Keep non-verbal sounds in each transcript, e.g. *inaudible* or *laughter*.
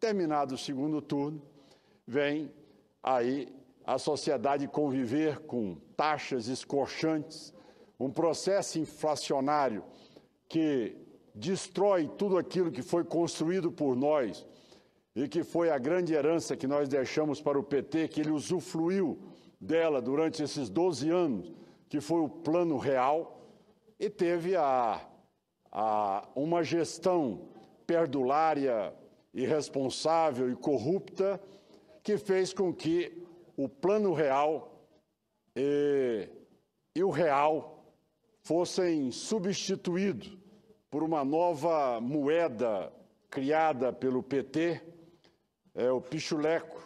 Terminado o segundo turno, vem aí a sociedade conviver com taxas escorchantes, um processo inflacionário que destrói tudo aquilo que foi construído por nós e que foi a grande herança que nós deixamos para o PT, que ele usufruiu dela durante esses 12 anos, que foi o Plano Real, e teve a, a uma gestão perdulária, irresponsável e corrupta que fez com que o plano real e, e o real fossem substituídos por uma nova moeda criada pelo PT, é o pichuleco,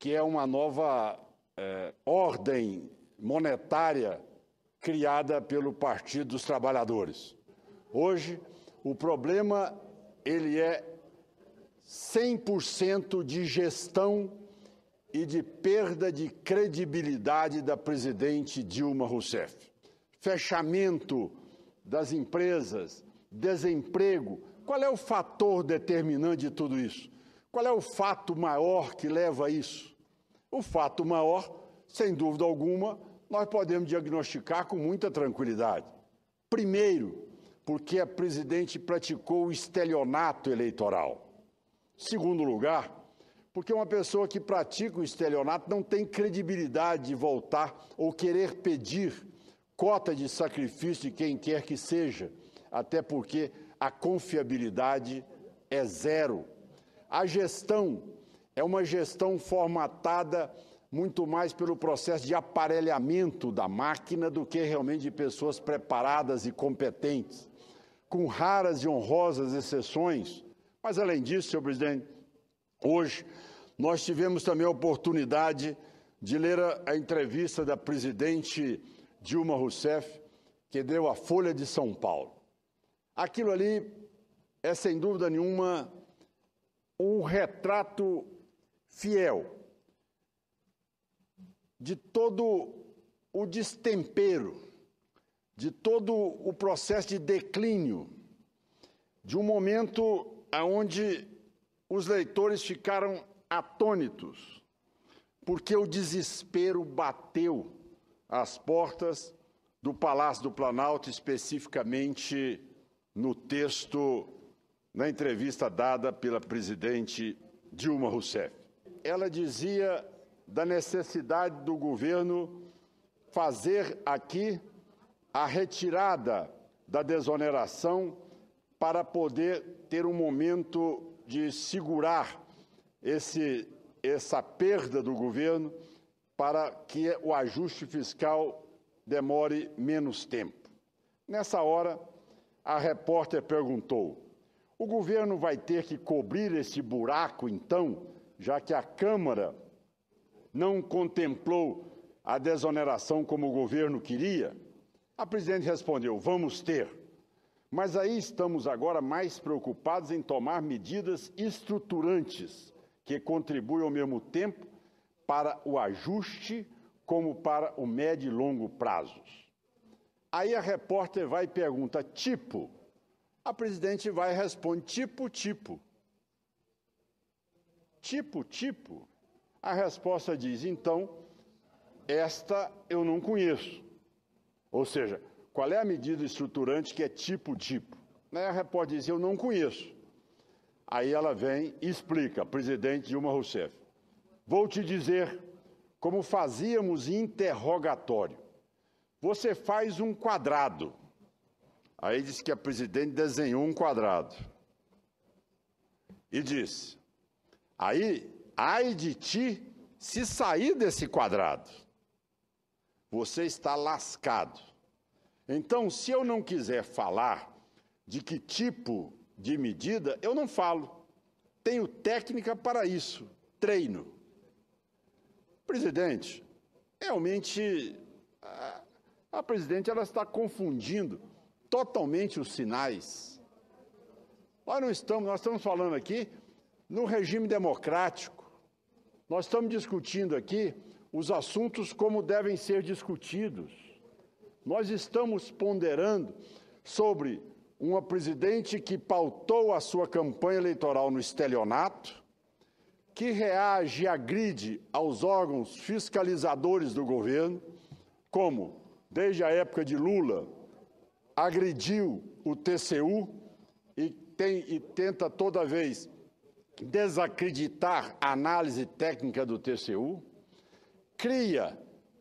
que é uma nova é, ordem monetária criada pelo Partido dos Trabalhadores. Hoje, o problema ele é 100% de gestão e de perda de credibilidade da presidente Dilma Rousseff. Fechamento das empresas, desemprego. Qual é o fator determinante de tudo isso? Qual é o fato maior que leva a isso? O fato maior, sem dúvida alguma, nós podemos diagnosticar com muita tranquilidade. Primeiro, porque a presidente praticou o estelionato eleitoral. Segundo lugar, porque uma pessoa que pratica o estelionato não tem credibilidade de voltar ou querer pedir cota de sacrifício de quem quer que seja, até porque a confiabilidade é zero. A gestão é uma gestão formatada muito mais pelo processo de aparelhamento da máquina do que realmente de pessoas preparadas e competentes. Com raras e honrosas exceções, mas, além disso, senhor presidente, hoje nós tivemos também a oportunidade de ler a, entrevista da presidente Dilma Rousseff, que deu à Folha de São Paulo. Aquilo ali é, sem dúvida nenhuma, um retrato fiel de todo o destempero, de todo o processo de declínio, de um momento aonde os leitores ficaram atônitos, porque o desespero bateu às portas do Palácio do Planalto, especificamente no texto, na entrevista dada pela presidente Dilma Rousseff. Ela dizia da necessidade do governo fazer aqui a retirada da desoneração para poder ter um momento de segurar esse, essa perda do governo para que o ajuste fiscal demore menos tempo. Nessa hora, a repórter perguntou: o governo vai ter que cobrir esse buraco, então, já que a Câmara não contemplou a desoneração como o governo queria? A presidente respondeu: vamos ter. Mas aí estamos agora mais preocupados em tomar medidas estruturantes que contribuem ao mesmo tempo para o ajuste como para o médio e longo prazos. Aí a repórter vai e pergunta tipo. A presidente vai e responde tipo tipo. Tipo tipo. A resposta diz então esta eu não conheço. Ou seja, qual é a medida estruturante que é tipo-tipo? Né, a repórter diz, eu não conheço. Aí ela vem e explica, presidente Dilma Rousseff. Vou te dizer como fazíamos interrogatório. Você faz um quadrado. Aí diz que a presidente desenhou um quadrado. E disse: Aí, ai de ti se sair desse quadrado. Você está lascado. Então, se eu não quiser falar de que tipo de medida, eu não falo. Tenho técnica para isso, treino. Presidente, realmente a, a presidente ela está confundindo totalmente os sinais. Nós não estamos, nós estamos falando aqui no regime democrático. Nós estamos discutindo aqui os assuntos como devem ser discutidos. Nós estamos ponderando sobre uma presidente que pautou a sua campanha eleitoral no estelionato, que reage e agride aos órgãos fiscalizadores do governo, como, desde a época de Lula, agrediu o TCU e, tem, e tenta toda vez desacreditar a análise técnica do TCU, cria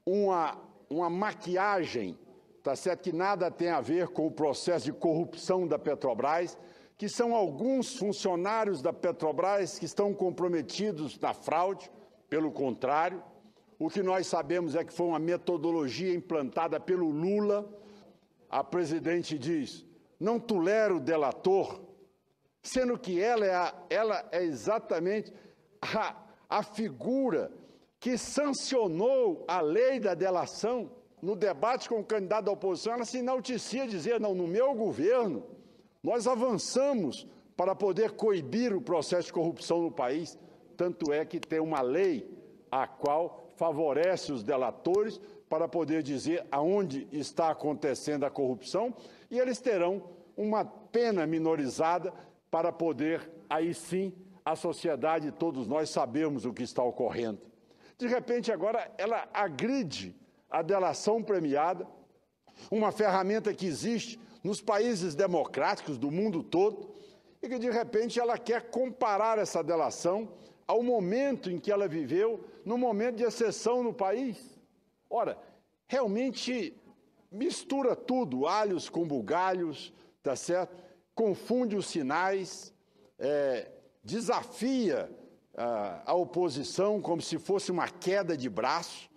uma, uma maquiagem tá certo? Que nada tem a ver com o processo de corrupção da Petrobras, que são alguns funcionários da Petrobras que estão comprometidos na fraude, pelo contrário, o que nós sabemos é que foi uma metodologia implantada pelo Lula. A presidente diz: não tolero delator, sendo que ela é, a, ela é exatamente a, a figura que sancionou a lei da delação no debate com o candidato da oposição, ela se enaltecia dizer: não, no meu governo, nós avançamos para poder coibir o processo de corrupção no país. Tanto é que tem uma lei a qual favorece os delatores para poder dizer aonde está acontecendo a corrupção e eles terão uma pena minorizada para poder, aí sim, a sociedade, todos nós sabemos o que está ocorrendo. De repente, agora ela agride a delação premiada, uma ferramenta que existe nos países democráticos do mundo todo e que de repente ela quer comparar essa delação ao momento em que ela viveu, no momento de exceção no país. Ora, realmente mistura tudo, alhos com bugalhos, tá certo? Confunde os sinais, é, desafia a, ah, a oposição como se fosse uma queda de braço.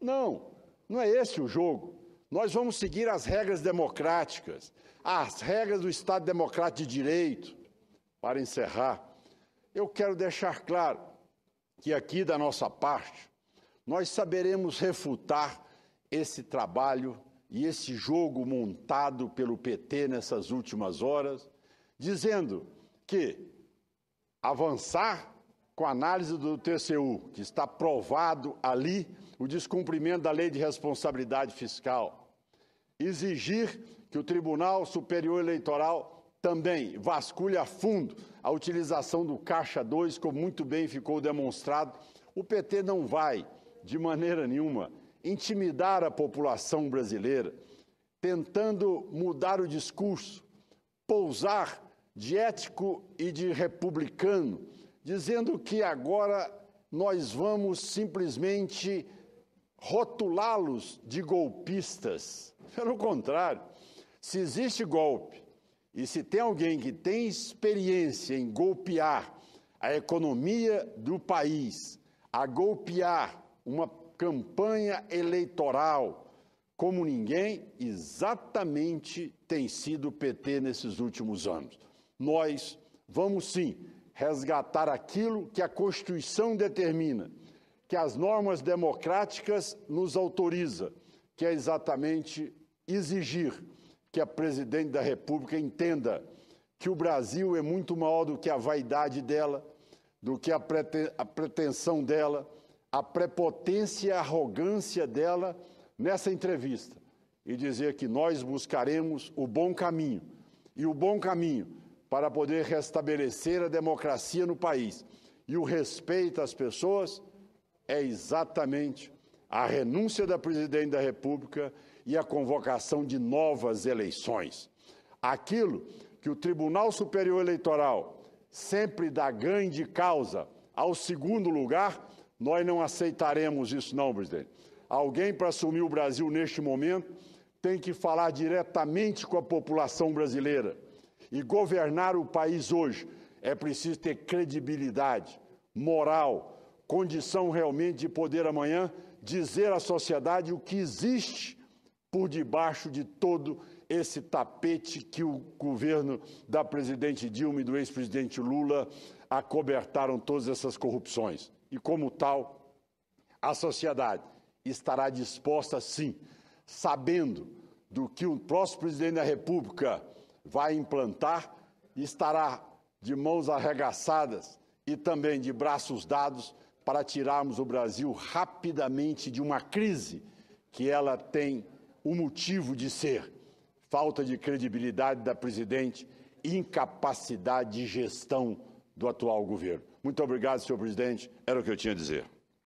Não, não é esse o jogo. Nós vamos seguir as regras democráticas, as regras do Estado Democrático de Direito. Para encerrar, eu quero deixar claro que aqui da nossa parte, nós saberemos refutar esse trabalho e esse jogo montado pelo PT nessas últimas horas, dizendo que avançar com a análise do TCU, que está provado ali o descumprimento da lei de responsabilidade fiscal. Exigir que o Tribunal Superior Eleitoral também vasculhe a fundo a utilização do Caixa 2, como muito bem ficou demonstrado. O PT não vai, de maneira nenhuma, intimidar a população brasileira, tentando mudar o discurso, pousar de ético e de republicano dizendo que agora nós vamos simplesmente rotulá-los de golpistas. *laughs* Pelo contrário, se existe golpe e se tem alguém que tem experiência em golpear a economia do país, a golpear uma campanha eleitoral como ninguém, exatamente tem sido o PT nesses últimos anos. Nós vamos sim resgatar aquilo que a Constituição determina, que as normas democráticas nos autoriza, que é exatamente exigir que a presidente da República entenda que o Brasil é muito maior do que a vaidade dela, do que a, pretensão dela, a prepotência e a arrogância dela nessa entrevista. E dizer que nós buscaremos o bom caminho. E o bom caminho para poder restabelecer a democracia no país e o respeito às pessoas é exatamente a renúncia da presidente da República e a convocação de novas eleições. Aquilo que o Tribunal Superior Eleitoral sempre dá grande causa ao segundo lugar, nós não aceitaremos isso, não, presidente. Alguém para assumir o Brasil neste momento tem que falar diretamente com a população brasileira e governar o país hoje é preciso ter credibilidade, moral, condição realmente de poder amanhã dizer à sociedade o que existe por debaixo de todo esse tapete que o governo da presidente Dilma e do ex-presidente Lula acobertaram todas essas corrupções. E como tal, a sociedade estará disposta sim, sabendo do que o próximo presidente da República vai implantar e estará de mãos arregaçadas e também de braços dados para tirarmos o Brasil rapidamente de uma crise que ela tem o motivo de ser falta de credibilidade da presidente, incapacidade de gestão do atual governo. Muito obrigado, senhor presidente. Era o que eu tinha a dizer.